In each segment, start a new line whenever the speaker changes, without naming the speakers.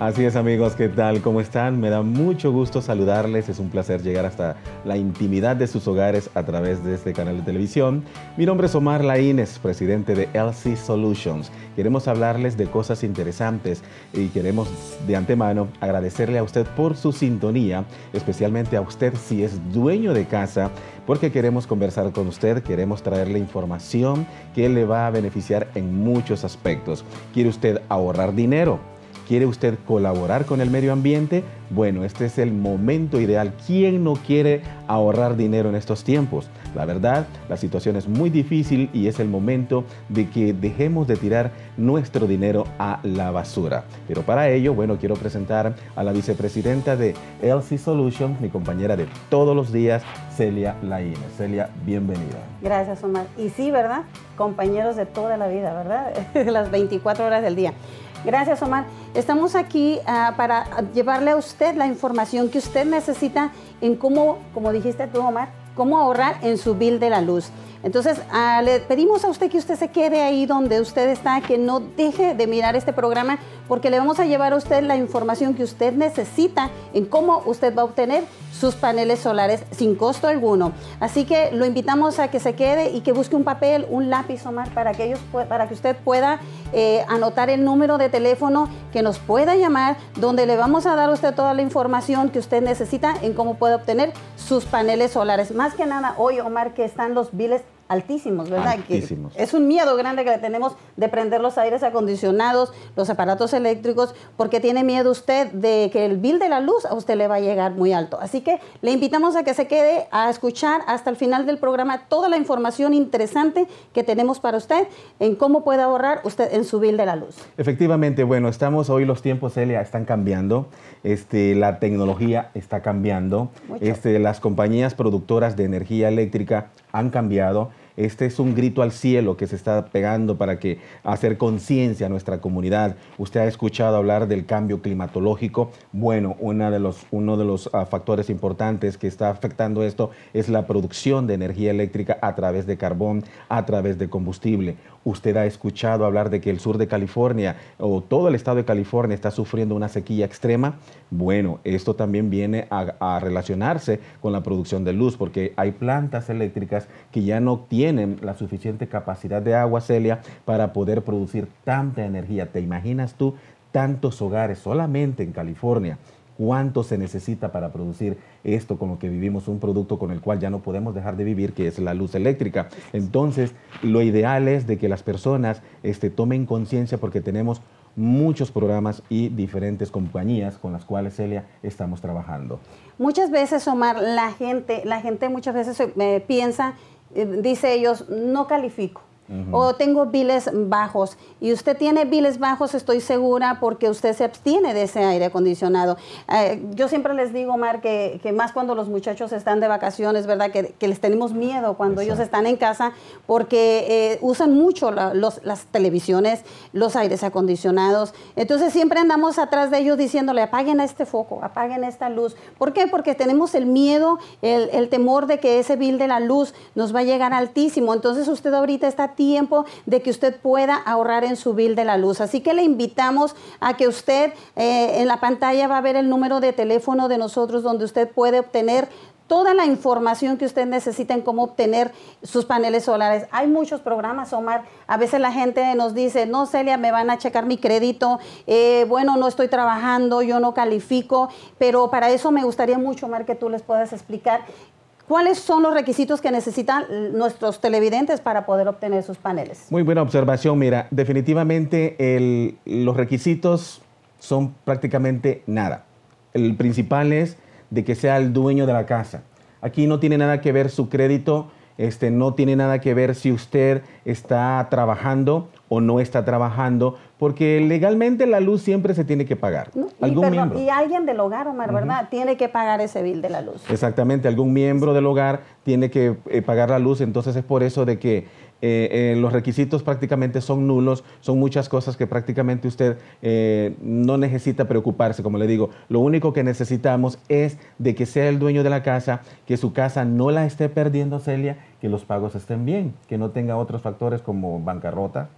Así es amigos, ¿qué tal? ¿Cómo están? Me da mucho gusto saludarles, es un placer llegar hasta la intimidad de sus hogares a través de este canal de televisión. Mi nombre es Omar Laínez, presidente de LC Solutions. Queremos hablarles de cosas interesantes y queremos de antemano agradecerle a usted por su sintonía, especialmente a usted si es dueño de casa, porque queremos conversar con usted, queremos traerle información que le va a beneficiar en muchos aspectos. ¿Quiere usted ahorrar dinero? ¿Quiere usted colaborar con el medio ambiente? Bueno, este es el momento ideal. ¿Quién no quiere ahorrar dinero en estos tiempos? La verdad, la situación es muy difícil y es el momento de que dejemos de tirar nuestro dinero a la basura. Pero para ello, bueno, quiero presentar a la vicepresidenta de LC Solutions, mi compañera de todos los días, Celia Laínez. Celia, bienvenida.
Gracias, Omar. Y sí, ¿verdad? Compañeros de toda la vida, ¿verdad? Las 24 horas del día. Gracias, Omar. Estamos aquí ah, para llevarle a usted la información que usted necesita en cómo, como dijiste tú, Omar, cómo ahorrar en su bill de la luz. Entonces, ah, le pedimos a usted que usted se quede ahí donde usted está, que no deje de mirar este programa, porque le vamos a llevar a usted la información que usted necesita en cómo usted va a obtener sus paneles solares sin costo alguno. Así que lo invitamos a que se quede y que busque un papel, un lápiz, Omar, para que, ellos, para que usted pueda eh, anotar el número de teléfono, que nos pueda llamar, donde le vamos a dar a usted toda la información que usted necesita en cómo puede obtener sus paneles solares. Más que nada, hoy, Omar, que están los biles altísimos, ¿verdad? Altísimos. es un miedo grande que le tenemos de prender los aires acondicionados, los aparatos eléctricos, porque tiene miedo usted de que el bill de la luz a usted le va a llegar muy alto. Así que le invitamos a que se quede a escuchar hasta el final del programa toda la información interesante que tenemos para usted en cómo puede ahorrar usted en su bill de la luz.
Efectivamente, bueno, estamos hoy los tiempos, Celia, están cambiando. Este, la tecnología está cambiando. Este, las compañías productoras de energía eléctrica han cambiado. Este es un grito al cielo que se está pegando para que hacer conciencia a nuestra comunidad. Usted ha escuchado hablar del cambio climatológico. Bueno, de los, uno de los ah, factores importantes que está afectando esto es la producción de energía eléctrica a través de carbón, a través de combustible. Usted ha escuchado hablar de que el sur de California o todo el estado de California está sufriendo una sequía extrema. Bueno, esto también viene a, relacionarse con la producción de luz porque hay plantas eléctricas que ya no tienen la suficiente capacidad de agua, Celia, para poder producir tanta energía. ¿Te imaginas tú tantos hogares solamente en California cuánto se necesita para producir esto con lo que vivimos, un producto con el cual ya no podemos dejar de vivir, que es la luz eléctrica. Entonces, lo ideal es de que las personas este, tomen conciencia porque tenemos muchos programas y diferentes compañías con las cuales Celia estamos trabajando.
Muchas veces, Omar, la gente, la gente muchas veces eh, piensa, eh, dice ellos, no califico o tengo biles bajos. Y usted tiene biles bajos, estoy segura, porque usted se abstiene de ese aire acondicionado. Eh, yo siempre les digo, Mar, que, que, más cuando los muchachos están de vacaciones, ¿verdad? Que, que les tenemos miedo cuando ellos están en casa, porque eh, usan mucho los, las televisiones, los aires acondicionados. Entonces siempre andamos atrás de ellos diciéndole, apaguen este foco, apaguen esta luz. ¿Por qué? Porque tenemos el miedo, el, el temor de que ese bill de la luz nos va a llegar altísimo. Entonces usted ahorita está tiempo de que usted pueda ahorrar en su bill de la luz. Así que le invitamos a que usted eh, en la pantalla va a ver el número de teléfono de nosotros donde usted puede obtener toda la información que usted necesita en cómo obtener sus paneles solares. Hay muchos programas, Omar. A veces la gente nos dice, no, Celia, me van a checar mi crédito, eh, bueno, no estoy trabajando, yo no califico, pero para eso me gustaría mucho, Omar, que tú les puedas explicar ¿Cuáles son los requisitos que necesitan nuestros televidentes para poder obtener sus paneles?
Muy buena observación. Mira, definitivamente los requisitos son prácticamente nada. El principal es de que sea el dueño de la casa. Aquí no tiene nada que ver su crédito, este, no tiene nada que ver si usted está trabajando o no está trabajando, porque legalmente la luz siempre se tiene que pagar. y,
alguien del hogar, Omar, ¿verdad? Tiene que pagar ese bill de la luz.
Exactamente, algún miembro del hogar tiene que eh, pagar la luz, entonces es por eso de que eh, eh, los requisitos prácticamente son nulos, son muchas cosas que prácticamente usted no necesita preocuparse, como le digo, lo único que necesitamos es de que sea el dueño de la casa, que su casa no la esté perdiendo, Celia, que los pagos estén bien, que no tenga otros factores como bancarrota,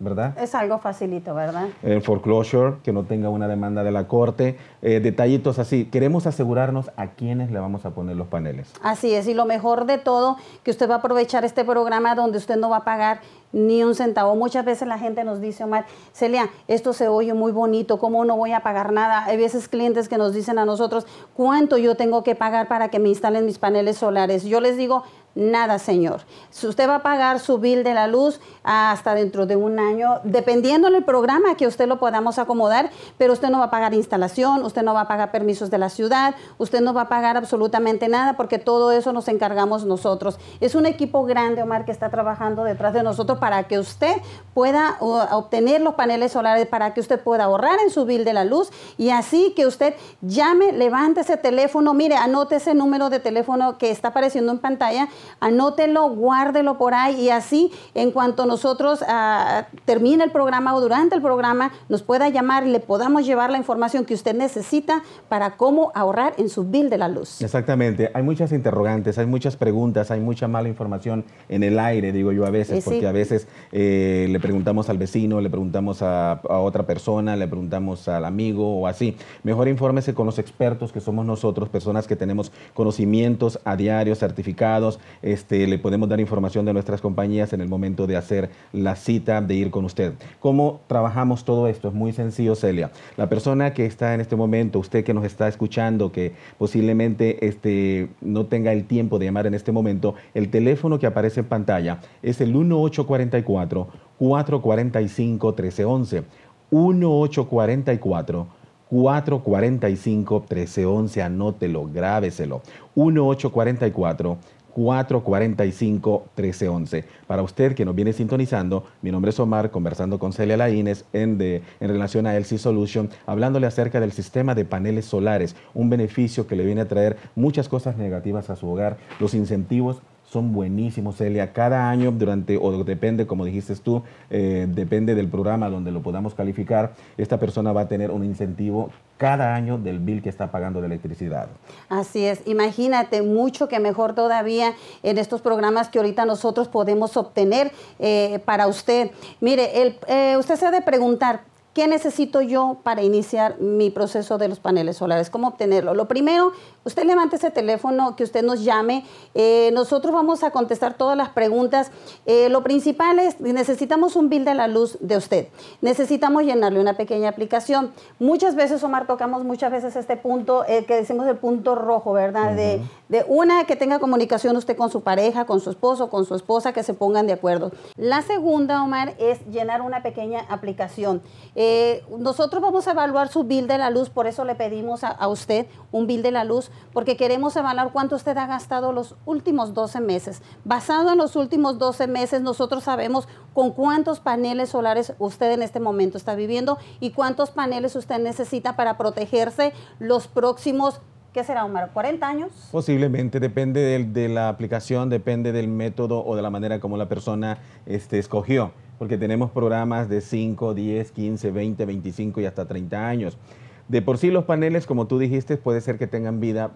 ¿verdad?
Es algo facilito, ¿verdad?
El eh, foreclosure, que no tenga una demanda de la corte, eh, detallitos así. Queremos asegurarnos a quiénes le vamos a poner los paneles.
Así es, y lo mejor de todo, que usted va a aprovechar este programa donde usted no va a pagar ni un centavo. Muchas veces la gente nos dice, Omar, Celia, esto se oye muy bonito, ¿cómo no voy a pagar nada? Hay veces clientes que nos dicen a nosotros, ¿cuánto yo tengo que pagar para que me instalen mis paneles solares? Yo les digo, Nada, señor. Si usted va a pagar su bill de la luz hasta dentro de un año, dependiendo del programa que usted lo podamos acomodar, pero usted no va a pagar instalación, usted no va a pagar permisos de la ciudad, usted no va a pagar absolutamente nada porque todo eso nos encargamos nosotros. Es un equipo grande, Omar, que está trabajando detrás de nosotros para que usted pueda obtener los paneles solares, para que usted pueda ahorrar en su bill de la luz y así que usted llame, levante ese teléfono, mire, anote ese número de teléfono que está apareciendo en pantalla anótelo, guárdelo por ahí y así en cuanto nosotros ah, termine el programa o durante el programa nos pueda llamar y le podamos llevar la información que usted necesita para cómo ahorrar en su bill de la luz.
Exactamente, hay muchas interrogantes, hay muchas preguntas, hay mucha mala información en el aire, digo yo a veces, eh, porque a veces eh, le preguntamos al vecino, le preguntamos a, a otra persona, le preguntamos al amigo o así. Mejor infórmese con los expertos que somos nosotros, personas que tenemos conocimientos a diario, certificados, este, le podemos dar información de nuestras compañías en el momento de hacer la cita, de ir con usted. ¿Cómo trabajamos todo esto? Es muy sencillo, Celia. La persona que está en este momento, usted que nos está escuchando, que posiblemente este, no tenga el tiempo de llamar en este momento, el teléfono que aparece en pantalla es el 1844 445 1311. 1844 445 1311, anótelo, grábeselo. 1844 445-1311. Para usted que nos viene sintonizando, mi nombre es Omar, conversando con Celia Laínez en, de, en relación a Elsie Solution, hablándole acerca del sistema de paneles solares, un beneficio que le viene a traer muchas cosas negativas a su hogar, los incentivos son buenísimos, Celia. Cada año, durante, o depende, como dijiste tú, eh, depende del programa donde lo podamos calificar, esta persona va a tener un incentivo cada año del bill que está pagando la electricidad.
Así es, imagínate, mucho que mejor todavía en estos programas que ahorita nosotros podemos obtener eh, para usted. Mire, el, eh, usted se ha de preguntar, ¿Qué necesito yo para iniciar mi proceso de los paneles solares? ¿Cómo obtenerlo? Lo primero, usted levante ese teléfono, que usted nos llame. Eh, nosotros vamos a contestar todas las preguntas. Eh, lo principal es, necesitamos un bill de la luz de usted. Necesitamos llenarle una pequeña aplicación. Muchas veces, Omar, tocamos muchas veces este punto, eh, que decimos el punto rojo, ¿verdad? de, una, que tenga comunicación usted con su pareja, con su esposo, con su esposa, que se pongan de acuerdo. La segunda, Omar, es llenar una pequeña aplicación. Eh, nosotros vamos a evaluar su bill de la luz, por eso le pedimos a, usted un bill de la luz, porque queremos evaluar cuánto usted ha gastado los últimos 12 meses. Basado en los últimos 12 meses, nosotros sabemos con cuántos paneles solares usted en este momento está viviendo y cuántos paneles usted necesita para protegerse los próximos ¿Qué será, Omar? ¿40 años?
Posiblemente, depende de, de, la aplicación, depende del método o de la manera como la persona este, escogió porque tenemos programas de 5, 10, 15, 20, 25 y hasta 30 años. De por sí los paneles, como tú dijiste, puede ser que tengan vida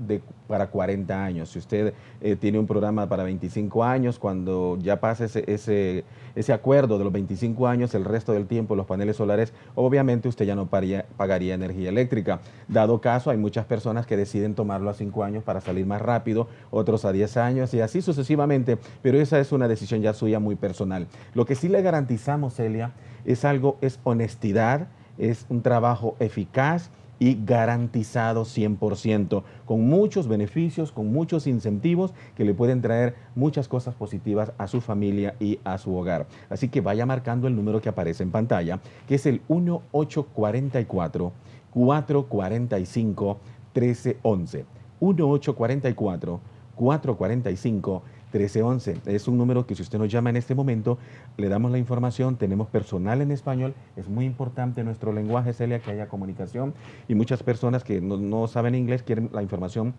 para 40 años. Si usted eh, tiene un programa para 25 años, cuando ya pase ese, ese, acuerdo de los 25 años, el resto del tiempo los paneles solares, obviamente usted ya no pagaría energía eléctrica. Dado caso, hay muchas personas que deciden tomarlo a 5 años para salir más rápido, otros a 10 años y así sucesivamente, pero esa es una decisión ya suya muy personal. Lo que sí le garantizamos, Celia, es algo, es honestidad, es un trabajo eficaz, y garantizado 100%, con muchos beneficios, con muchos incentivos que le pueden traer muchas cosas positivas a su familia y a su hogar. Así que vaya marcando el número que aparece en pantalla, que es el 1844 445 1311. 1844 445 1311. 1311. Es un número que si usted nos llama en este momento, le damos la información, tenemos personal en español, es muy importante nuestro lenguaje, Celia, que haya comunicación y muchas personas que no, no saben inglés quieren la información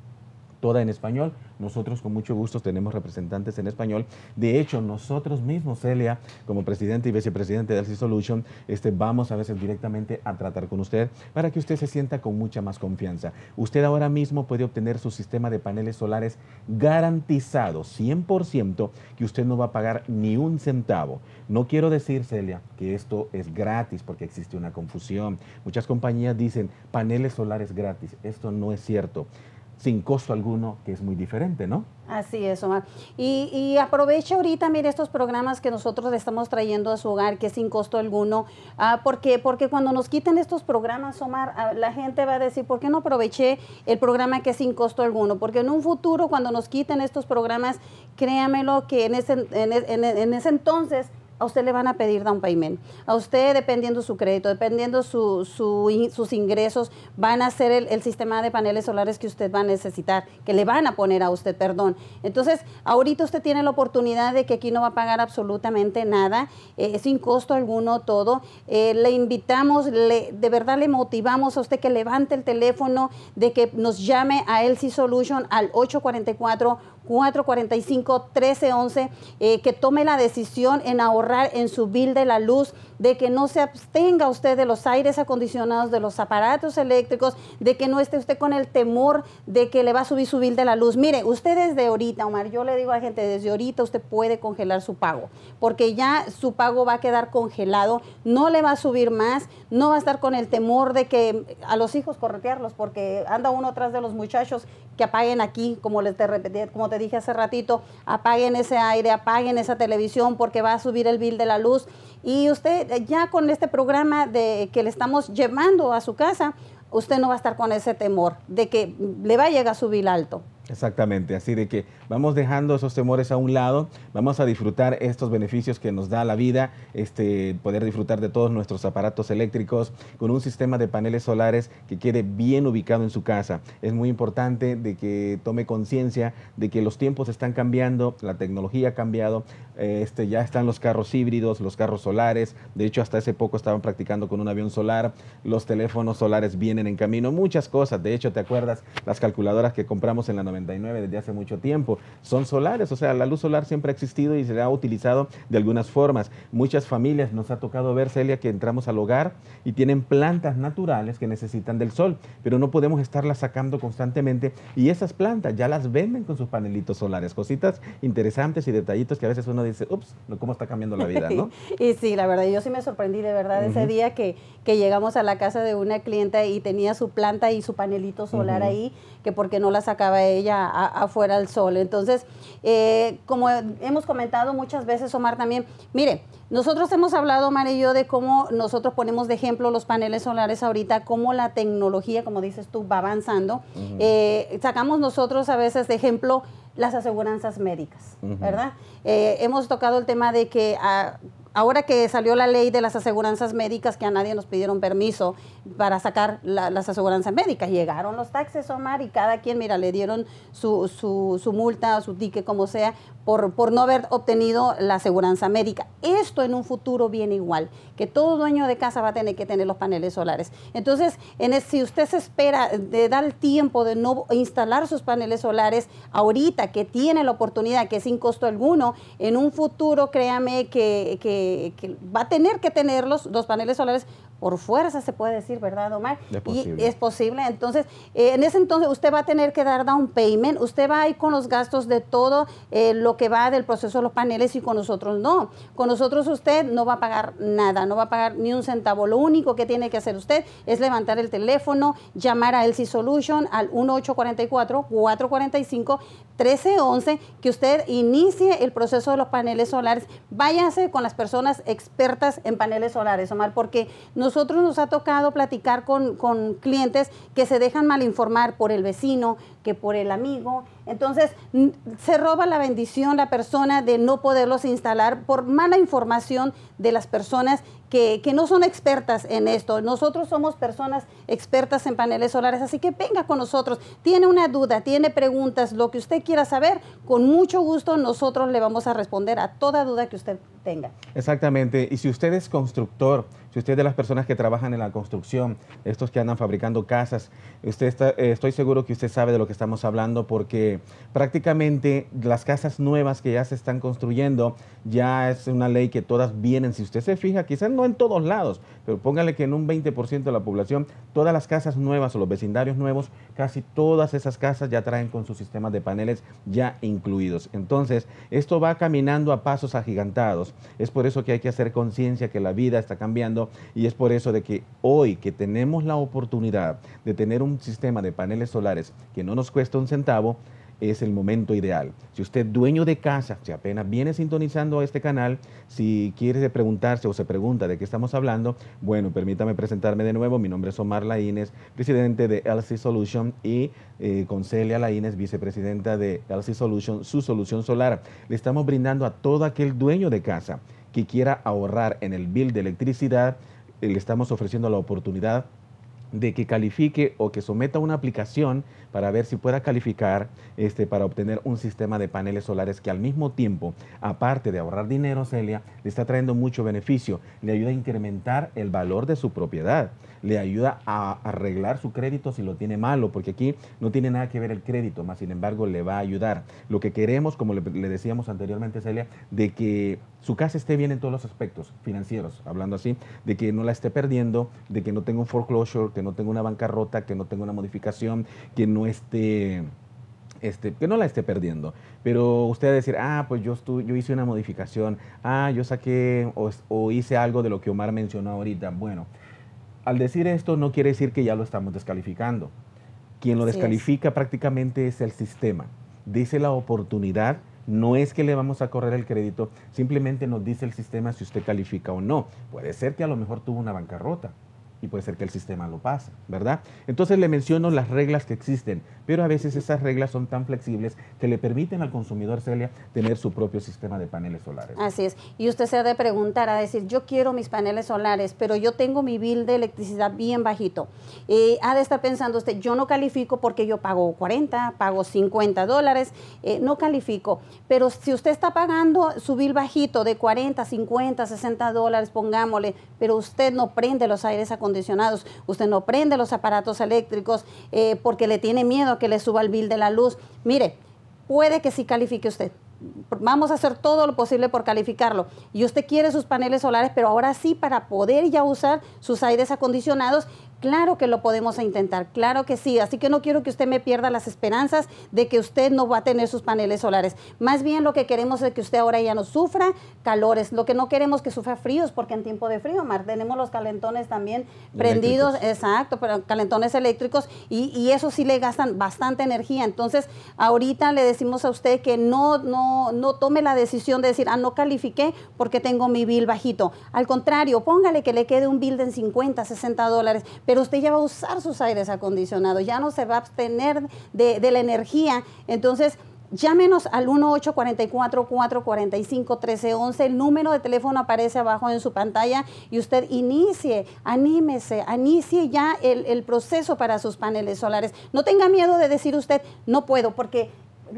toda en español. Nosotros con mucho gusto tenemos representantes en español. De hecho, nosotros mismos, Celia, como presidente y vicepresidente de Alci Solution, este, vamos a veces directamente a tratar con usted para que usted se sienta con mucha más confianza. Usted ahora mismo puede obtener su sistema de paneles solares garantizado 100% que usted no va a pagar ni un centavo. No quiero decir, Celia, que esto es gratis porque existe una confusión. Muchas compañías dicen paneles solares gratis. Esto no es cierto sin costo alguno, que es muy diferente, ¿no?
Así es, Omar. Y, aprovecha ahorita, mire, estos programas que nosotros le estamos trayendo a su hogar, que es sin costo alguno, ah, porque, porque cuando nos quiten estos programas, Omar, ah, la gente va a decir, ¿por qué no aproveché el programa que es sin costo alguno? Porque en un futuro, cuando nos quiten estos programas, créamelo que en ese, en e, e, ese entonces a usted le van a pedir down payment. A usted, dependiendo su crédito, dependiendo su, sus ingresos, van a hacer el, sistema de paneles solares que usted va a necesitar, que le van a poner a usted, perdón. Entonces, ahorita usted tiene la oportunidad de que aquí no va a pagar absolutamente nada, es eh, sin costo alguno todo. Eh, le invitamos, le, de verdad le motivamos a usted que levante el teléfono, de que nos llame a Elsie Solution al 844 445-1311, once eh, que tome la decisión en ahorrar en su bill de la luz de que no se abstenga usted de los aires acondicionados, de los aparatos eléctricos, de que no esté usted con el temor de que le va a subir su bill de la luz. Mire, usted desde ahorita, Omar, yo le digo a la gente, desde ahorita usted puede congelar su pago, porque ya su pago va a quedar congelado, no le va a subir más, no va a estar con el temor de que a los hijos corretearlos, porque anda uno atrás de los muchachos que apaguen aquí, como, les te, repetí, como te dije hace ratito, apaguen ese aire, apaguen esa televisión, porque va a subir el bill de la luz. Y usted eh, ya con este programa de, que le estamos llevando a su casa, usted no va a estar con ese temor de que le va a llegar a subir alto.
Exactamente, así de que vamos dejando esos temores a un lado, vamos a disfrutar estos beneficios que nos da la vida, este, poder disfrutar de todos nuestros aparatos eléctricos con un sistema de paneles solares que quede bien ubicado en su casa. Es muy importante de que tome conciencia de que los tiempos están cambiando, la tecnología ha cambiado, eh, este, ya están los carros híbridos, los carros solares, de hecho hasta hace poco estaban practicando con un avión solar, los teléfonos solares vienen en camino, muchas cosas, de hecho te acuerdas las calculadoras que compramos en la desde hace mucho tiempo. Son solares, o sea, la luz solar siempre ha existido y se ha utilizado de algunas formas. Muchas familias nos ha tocado ver, Celia, que entramos al hogar y tienen plantas naturales que necesitan del sol, pero no podemos estarlas sacando constantemente y esas plantas ya las venden con sus panelitos solares, cositas interesantes y detallitos que a veces uno dice, ups, ¿cómo está cambiando la vida? ¿no?
y sí, la verdad, yo sí me sorprendí de verdad ese día que, llegamos a la casa de una clienta y tenía su planta y su panelito solar ahí, que porque no la sacaba ella afuera al sol. Entonces, eh, como hemos comentado muchas veces, Omar también, mire, nosotros hemos hablado, Omar y yo, de cómo nosotros ponemos de ejemplo los paneles solares ahorita, cómo la tecnología, como dices tú, va avanzando. Eh, sacamos nosotros a veces de ejemplo las aseguranzas médicas, ¿verdad? Eh, hemos tocado el tema de que... Ah, ahora que salió la ley de las aseguranzas médicas, que a nadie nos pidieron permiso para sacar las aseguranzas médicas, llegaron los taxes, Omar, y cada quien, mira, le dieron su, su, multa, su ticket, como sea, por, por no haber obtenido la aseguranza médica. Esto en un futuro viene igual, que todo dueño de casa va a tener que tener los paneles solares. Entonces, en si usted se espera de dar tiempo de no instalar sus paneles solares ahorita, que tiene la oportunidad, que sin costo alguno, en un futuro, créame que, que va a tener que tener los, dos paneles solares por fuerza se puede decir, ¿verdad, Omar? Y es posible. Entonces, eh, en ese entonces usted va a tener que dar down payment, usted va a ir con los gastos de todo eh, lo que va del proceso de los paneles y con nosotros no. Con nosotros usted no va a pagar nada, no va a pagar ni un centavo. Lo único que tiene que hacer usted es levantar el teléfono, llamar a Elsie Solution al 1844-445-1311, que usted inicie el proceso de los paneles solares. Váyase con las personas expertas en paneles solares, Omar, porque nos nosotros nos ha tocado platicar con, con clientes que se dejan mal informar por el vecino, que por el amigo. Entonces, se roba la bendición la persona de no poderlos instalar por mala información de las personas que, que, no son expertas en esto. Nosotros somos personas expertas en paneles solares, así que venga con nosotros. Tiene una duda, tiene preguntas, lo que usted quiera saber, con mucho gusto nosotros le vamos a responder a toda duda que usted tenga.
Exactamente. Y si usted es constructor, si usted es de las personas que trabajan en la construcción, estos que andan fabricando casas, usted eh, estoy seguro que usted sabe de lo que estamos hablando porque prácticamente las casas nuevas que ya se están construyendo, ya es una ley que todas vienen. Si usted se fija, quizás no en todos lados, pero póngale que en un 20% de la población, todas las casas nuevas o los vecindarios nuevos, casi todas esas casas ya traen con sus sistemas de paneles ya incluidos. Entonces, esto va caminando a pasos agigantados. Es por eso que hay que hacer conciencia que la vida está cambiando y es por eso de que hoy que tenemos la oportunidad de tener un sistema de paneles solares que no nos cuesta un centavo, es el momento ideal. Si usted dueño de casa, si apenas viene sintonizando a este canal, si quiere preguntarse o se pregunta de qué estamos hablando, bueno, permítame presentarme de nuevo. Mi nombre es Omar Laínez, presidente de LC Solution y eh, con Celia Laínez, vicepresidenta de LC Solution, su solución solar. Le estamos brindando a todo aquel dueño de casa que quiera ahorrar en el bill de electricidad, eh, le estamos ofreciendo la oportunidad de que califique o que someta una aplicación para ver si pueda calificar este, para obtener un sistema de paneles solares que al mismo tiempo, aparte de ahorrar dinero, Celia, le está trayendo mucho beneficio, le ayuda a incrementar el valor de su propiedad le ayuda a arreglar su crédito si lo tiene malo, porque aquí no tiene nada que ver el crédito, más sin embargo le va a ayudar. Lo que queremos, como le, decíamos anteriormente, Celia, de que su casa esté bien en todos los aspectos financieros, hablando así, de que no la esté perdiendo, de que no tenga un foreclosure, que no tenga una bancarrota, que no tenga una modificación, que no esté... Este, que no la esté perdiendo. Pero usted decir, ah, pues yo, yo hice una modificación, ah, yo saqué o, hice algo de lo que Omar mencionó ahorita. Bueno, al decir esto no quiere decir que ya lo estamos descalificando. Quien lo descalifica prácticamente es el sistema. Dice la oportunidad, no es que le vamos a correr el crédito, simplemente nos dice el sistema si usted califica o no. Puede ser que a lo mejor tuvo una bancarrota y puede ser que el sistema lo pase, ¿verdad? Entonces le menciono las reglas que existen pero a veces esas reglas son tan flexibles que le permiten al consumidor, Celia, tener su propio sistema de paneles solares.
Así es, y usted se ha de preguntar, a decir, yo quiero mis paneles solares, pero yo tengo mi bill de electricidad bien bajito. Eh, ha de estar pensando usted, yo no califico porque yo pago 40, pago 50 dólares, eh, no califico, pero si usted está pagando su bill bajito de 40, 50, 60 dólares, pongámosle, pero usted no prende los aires acondicionados, usted no prende los aparatos eléctricos eh, porque le tiene miedo que le suba el bill de la luz. Mire, puede que sí califique usted. Vamos a hacer todo lo posible por calificarlo. Y usted quiere sus paneles solares, pero ahora sí para poder ya usar sus aires acondicionados Claro que lo podemos intentar, claro que sí. Así que no quiero que usted me pierda las esperanzas de que usted no va a tener sus paneles solares. Más bien lo que queremos es que usted ahora ya no sufra calores. Lo que no queremos que sufra fríos, porque en tiempo de frío, Mar, tenemos los calentones también prendidos, exacto, pero calentones eléctricos y, eso sí le gastan bastante energía. Entonces, ahorita le decimos a usted que no, no, no tome la decisión de decir, ah, no califiqué porque tengo mi bill bajito. Al contrario, póngale que le quede un bill de 50, 60 dólares. Pero pero usted ya va a usar sus aires acondicionados, ya no se va a abstener de, la energía. Entonces, llámenos al 1 445 1311 El número de teléfono aparece abajo en su pantalla y usted inicie, anímese, inicie ya el, el proceso para sus paneles solares. No tenga miedo de decir usted, no puedo, porque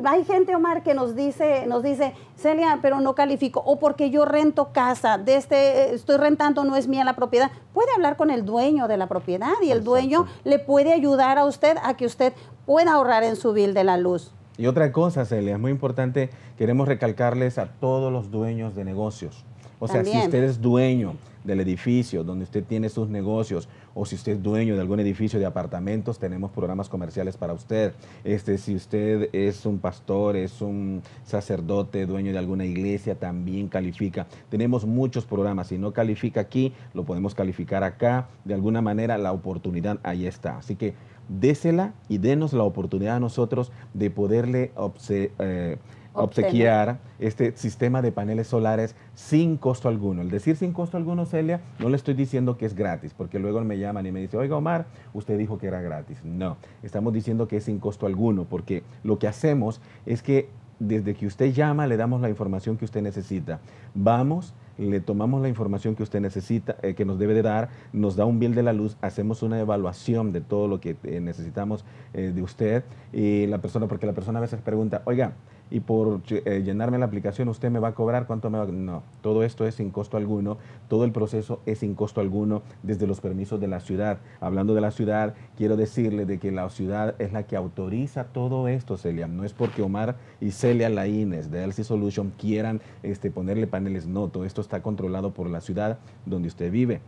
hay gente, Omar, que nos dice, nos dice, Celia, pero no califico, o porque yo rento casa, de este, estoy rentando, no es mía la propiedad. Puede hablar con el dueño de la propiedad y el dueño le puede ayudar a usted a que usted pueda ahorrar en su bill de la luz.
Y otra cosa, Celia, es muy importante, queremos recalcarles a todos los dueños de negocios. O sea, si usted es dueño, del edificio, donde usted tiene sus negocios, o si usted es dueño de algún edificio de apartamentos, tenemos programas comerciales para usted. Este, si usted es un pastor, es un sacerdote, dueño de alguna iglesia, también califica. Tenemos muchos programas. Si no califica aquí, lo podemos calificar acá. De alguna manera, la oportunidad ahí está. Así que désela y denos la oportunidad a nosotros de poderle... Eh, obsequiar este sistema de paneles solares sin costo alguno. El decir sin costo alguno, Celia, no le estoy diciendo que es gratis, porque luego me llaman y me dicen, oiga Omar, usted dijo que era gratis. No, estamos diciendo que es sin costo alguno, porque lo que hacemos es que desde que usted llama le damos la información que usted necesita. Vamos le tomamos la información que usted necesita, eh, que nos debe de dar, nos da un bill de la luz, hacemos una evaluación de todo lo que eh, necesitamos eh, de usted y la persona, porque la persona a veces pregunta, oiga, y por eh, llenarme la aplicación usted me va a cobrar, cuánto me va a... No, todo esto es sin costo alguno, todo el proceso es sin costo alguno desde los permisos de la ciudad. Hablando de la ciudad, quiero decirle de que la ciudad es la que autoriza todo esto, Celia. No es porque Omar y Celia Laínez de LC Solution quieran este, ponerle paneles, no, todo esto está controlado por la ciudad donde usted vive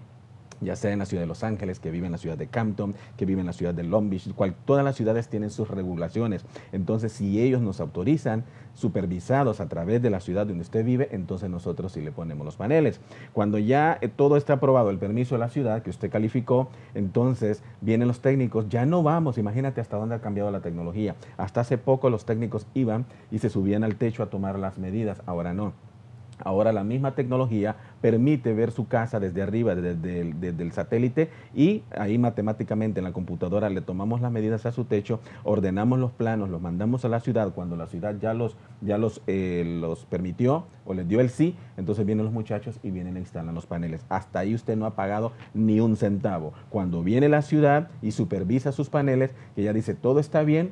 ya sea en la ciudad de Los Ángeles, que vive en la ciudad de Campton, que vive en la ciudad de Long Beach, cual, todas las ciudades tienen sus regulaciones. Entonces, si ellos nos autorizan supervisados a través de la ciudad donde usted vive, entonces nosotros sí le ponemos los paneles. Cuando ya eh, todo está aprobado, el permiso de la ciudad que usted calificó, entonces vienen los técnicos, ya no vamos, imagínate hasta dónde ha cambiado la tecnología. Hasta hace poco los técnicos iban y se subían al techo a tomar las medidas, ahora no Ahora la misma tecnología permite ver su casa desde arriba, desde, el satélite, y ahí matemáticamente en la computadora le tomamos las medidas a su techo, ordenamos los planos, los mandamos a la ciudad, cuando la ciudad ya los, ya los, eh, los permitió o les dio el sí, entonces vienen los muchachos y vienen e instalan los paneles. Hasta ahí usted no ha pagado ni un centavo. Cuando viene la ciudad y supervisa sus paneles, que ya dice todo está bien,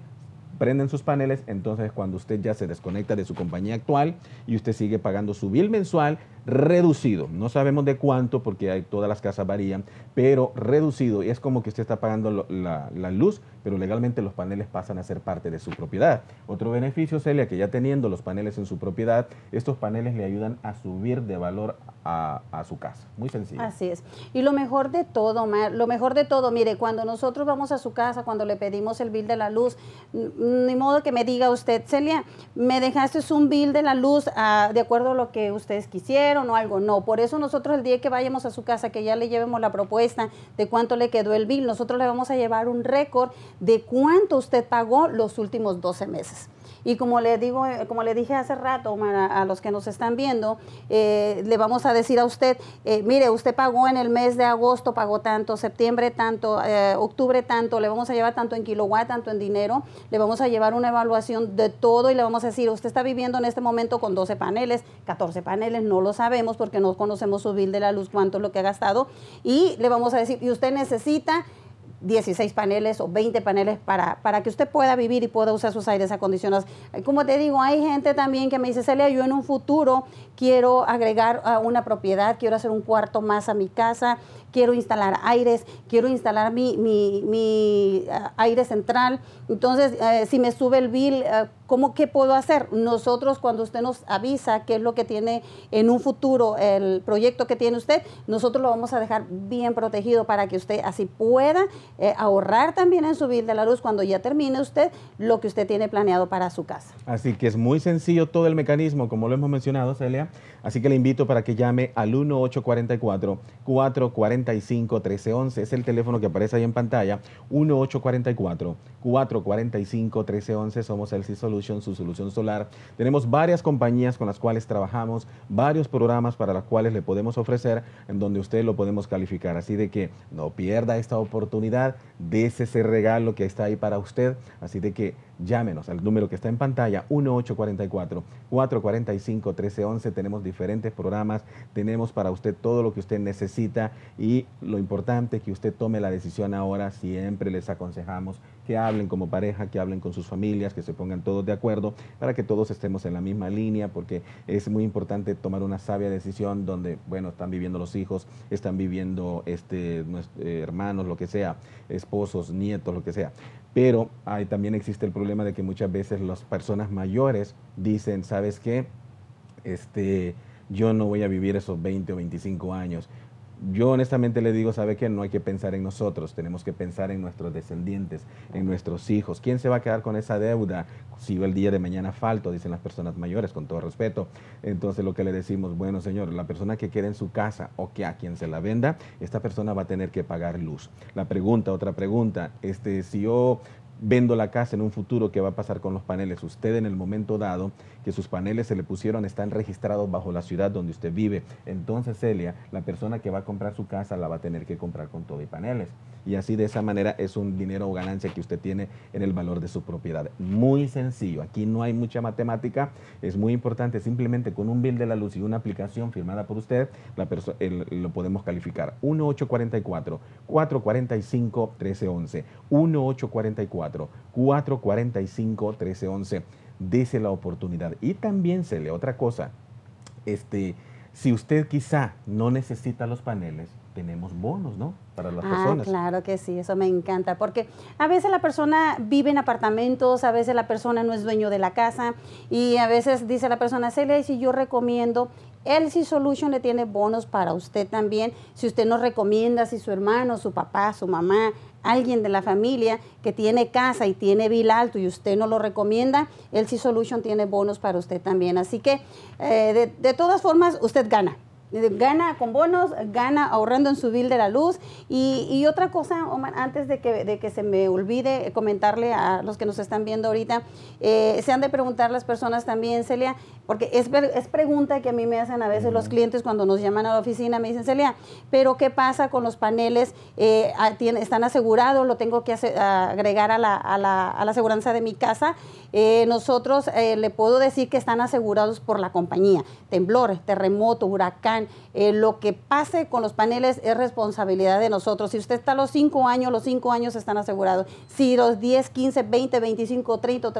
prenden sus paneles, entonces cuando usted ya se desconecta de su compañía actual y usted sigue pagando su bill mensual, reducido. No sabemos de cuánto porque todas las casas varían, pero reducido. Y es como que usted está pagando la, luz, pero legalmente los paneles pasan a ser parte de su propiedad. Otro beneficio, Celia, que ya teniendo los paneles en su propiedad, estos paneles le ayudan a subir de valor a, su casa. Muy sencillo.
Así es. Y lo mejor de todo, lo mejor de todo, mire, cuando nosotros vamos a su casa, cuando le pedimos el bill de la luz, ni modo que me diga usted, Celia, me dejaste un bill de la luz ah, de acuerdo a lo que ustedes quisieran o no algo, no. Por eso nosotros el día que vayamos a su casa, que ya le llevemos la propuesta de cuánto le quedó el bill, nosotros le vamos a llevar un récord de cuánto usted pagó los últimos 12 meses. Y como le digo, eh, como le dije hace rato a, los que nos están viendo, eh, le vamos a decir a usted, eh, mire, usted pagó en el mes de agosto, pagó tanto, septiembre tanto, octubre tanto, le vamos a llevar tanto en kilowatt, tanto en dinero, le vamos a llevar una evaluación de todo y le vamos a decir, usted está viviendo en este momento con 12 paneles, 14 paneles, no lo sabemos porque no conocemos su bill de la luz, cuánto es lo que ha gastado, y le vamos a decir, y usted necesita 16 paneles o 20 paneles para, para que usted pueda vivir y pueda usar sus aires acondicionados. Eh, como te digo, hay gente también que me dice, Celia, yo en un futuro quiero agregar a una propiedad, quiero hacer un cuarto más a mi casa, quiero instalar aires, quiero instalar mi, eh, aire central. Entonces, eh, si me sube el bill, eh, ¿cómo qué puedo hacer? Nosotros, cuando usted nos avisa qué es lo que tiene en un futuro, el proyecto que tiene usted, nosotros lo vamos a dejar bien protegido para que usted así pueda ahorrar también en su bill de la luz cuando ya termine usted lo que usted tiene planeado para su casa.
Así que es muy sencillo todo el mecanismo, como lo hemos mencionado, Celia Así que le invito para que llame al 1844-445-1311. Es el teléfono que aparece ahí en pantalla. 1844-445-1311. Somos LC Solution, su solución solar. Tenemos varias compañías con las cuales trabajamos, varios programas para los cuales le podemos ofrecer, en donde usted lo podemos calificar. Así de que no pierda esta oportunidad, de ese regalo que está ahí para usted. Así de que Llámenos al número que está en pantalla, 1844-445-1311. Tenemos diferentes programas, tenemos para usted todo lo que usted necesita y lo importante es que usted tome la decisión ahora. Siempre les aconsejamos que hablen como pareja, que hablen con sus familias, que se pongan todos de acuerdo para que todos estemos en la misma línea, porque es muy importante tomar una sabia decisión donde, bueno, están viviendo los hijos, están viviendo este, eh, hermanos, lo que sea, esposos, nietos, lo que sea. Pero también existe el problema de que muchas veces las personas mayores dicen, ¿sabes qué? Este, yo no voy a vivir esos 20 o 25 años yo honestamente le digo, ¿sabe qué? No hay que pensar en nosotros, tenemos que pensar en nuestros descendientes, en nuestros hijos. ¿Quién se va a quedar con esa deuda si yo el día de mañana falto? Dicen las personas mayores, con todo respeto. Entonces lo que le decimos, bueno señor, la persona que quede en su casa o que a quien se la venda, esta persona va a tener que pagar luz. La pregunta, otra pregunta, este, si yo vendo la casa en un futuro, ¿qué va a pasar con los paneles? Usted en el momento dado que sus paneles se le pusieron están registrados bajo la ciudad donde usted vive. Entonces, Celia, la persona que va a comprar su casa la va a tener que comprar con todo y paneles. Y así de esa manera es un dinero o ganancia que usted tiene en el valor de su propiedad. Muy sencillo, aquí no hay mucha matemática, es muy importante, simplemente con un bill de la luz y una aplicación firmada por usted, la lo podemos calificar. 1844 445 1311 1844 445 1311. Dese la oportunidad. Y también se le otra cosa. Este, si usted quizá no necesita los paneles, tenemos bonos, ¿no? Para las ah, personas. Claro
que sí, eso me encanta, porque a veces la persona vive en apartamentos, a veces la persona no es dueño de la casa y a veces dice la persona, Celia, si yo recomiendo, Elsie Solution le tiene bonos para usted también, si usted nos recomienda, si su hermano, su papá, su mamá, alguien de la familia que tiene casa y tiene vil alto y usted no lo recomienda, el C-Solution tiene bonos para usted también. Así que eh, de todas formas, usted gana gana con bonos, gana ahorrando en su bill de la luz. Y, otra cosa, Omar, antes de que, que, se me olvide comentarle a los que nos están viendo ahorita, eh, se han de preguntar las personas también, Celia, porque es, pregunta que a mí me hacen a veces los clientes cuando nos llaman a la oficina, me dicen, Celia, pero ¿qué pasa con los paneles? Eh, ah, ¿Están asegurados? ¿Lo tengo que agregar a la, a, aseguranza de mi casa? Eh, nosotros le puedo decir que están asegurados por la compañía. Temblor, terremoto, huracán, eh, lo que pase con los paneles es responsabilidad de nosotros. Si usted está a los 5 años, los 5 años están asegurados. Si los 10, 15, 20, 25, 30,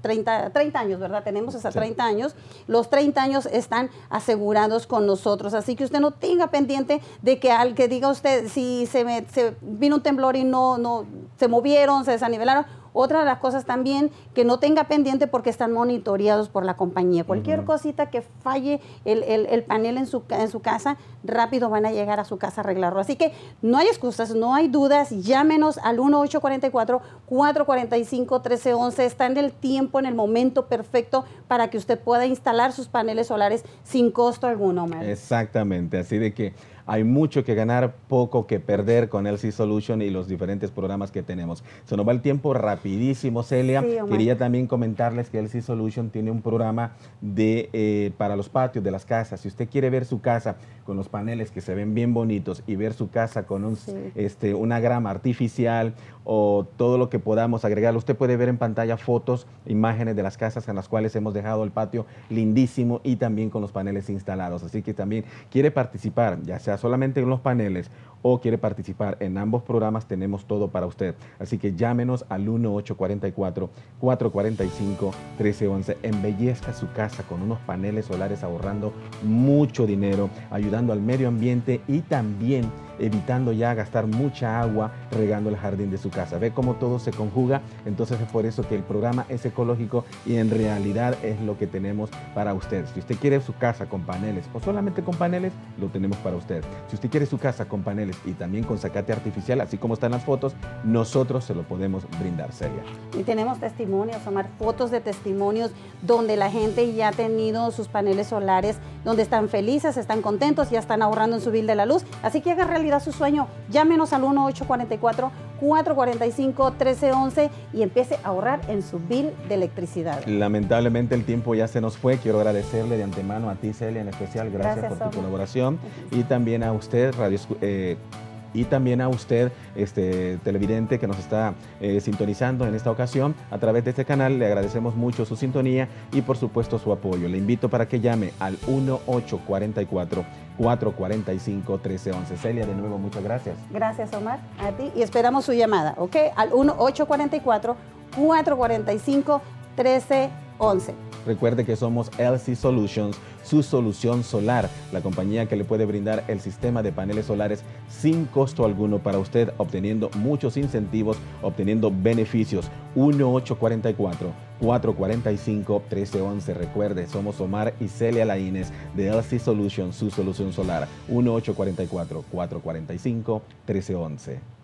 30, 30, años, ¿verdad? Tenemos hasta 30 años. Los 30 años están asegurados con nosotros. Así que usted no tenga pendiente de que al que diga usted, si se, me, vino un temblor y no, no se movieron, se desanivelaron otra de las cosas también, que no tenga pendiente porque están monitoreados por la compañía. Cualquier cosita que falle el, panel en su, en su casa, rápido van a llegar a su casa a arreglarlo. Así que no hay excusas, no hay dudas, llámenos al 1844-445-1311. Está en el tiempo, en el momento perfecto para que usted pueda instalar sus paneles solares sin costo alguno.
Exactamente, así de que hay mucho que ganar, poco que perder con LC Solution y los diferentes programas que tenemos. Se nos va el tiempo rapidísimo, Celia. Quería también comentarles que LC Solution tiene un programa de, eh, para los patios de las casas. Si usted quiere ver su casa con los paneles que se ven bien bonitos y ver su casa con un, este, una grama artificial o todo lo que podamos agregar. Usted puede ver en pantalla fotos, imágenes de las casas en las cuales hemos dejado el patio lindísimo y también con los paneles instalados. Así que también quiere participar, ya sea solamente en los paneles o quiere participar en ambos programas, tenemos todo para usted. Así que llámenos al 1844-445-1311. Embellezca su casa con unos paneles solares ahorrando mucho dinero, ayudando al medio ambiente y también evitando ya gastar mucha agua regando el jardín de su casa. Ve cómo todo se conjuga, entonces es por eso que el programa es ecológico y en realidad es lo que tenemos para usted. Si usted quiere su casa con paneles o solamente con paneles, lo tenemos para usted. Si usted quiere su casa con paneles, y también con sacate artificial, así como están las fotos, nosotros se lo podemos brindar, Celia.
Y tenemos testimonios, tomar fotos de testimonios donde la gente ya ha tenido sus paneles solares, donde están felices, están contentos, ya están ahorrando en su bill de la luz. Así que haga realidad su sueño. Llámenos al 1 844 445 1311 y empiece a ahorrar en su bill de electricidad.
Lamentablemente el tiempo ya se nos fue. Quiero agradecerle de antemano a ti, Celia, en especial. Gracias, por tu colaboración. Y también a usted, Radio eh, y también a usted, este televidente que nos está eh, sintonizando en esta ocasión a través de este canal. Le agradecemos mucho su sintonía y por supuesto su apoyo. Le invito para que llame al 1844 445 1311. Celia, de nuevo, muchas gracias.
Gracias, Omar, a ti y esperamos su llamada, ¿ok? Al 1844 445 1311. 11.
Recuerde que somos LC Solutions, su solución solar, la compañía que le puede brindar el sistema de paneles solares sin costo alguno para usted, obteniendo muchos incentivos, obteniendo beneficios. 1844. 445-1311. Recuerde, somos Omar y Celia Laínez de LC Solutions, su solución solar. 1844-445-1311.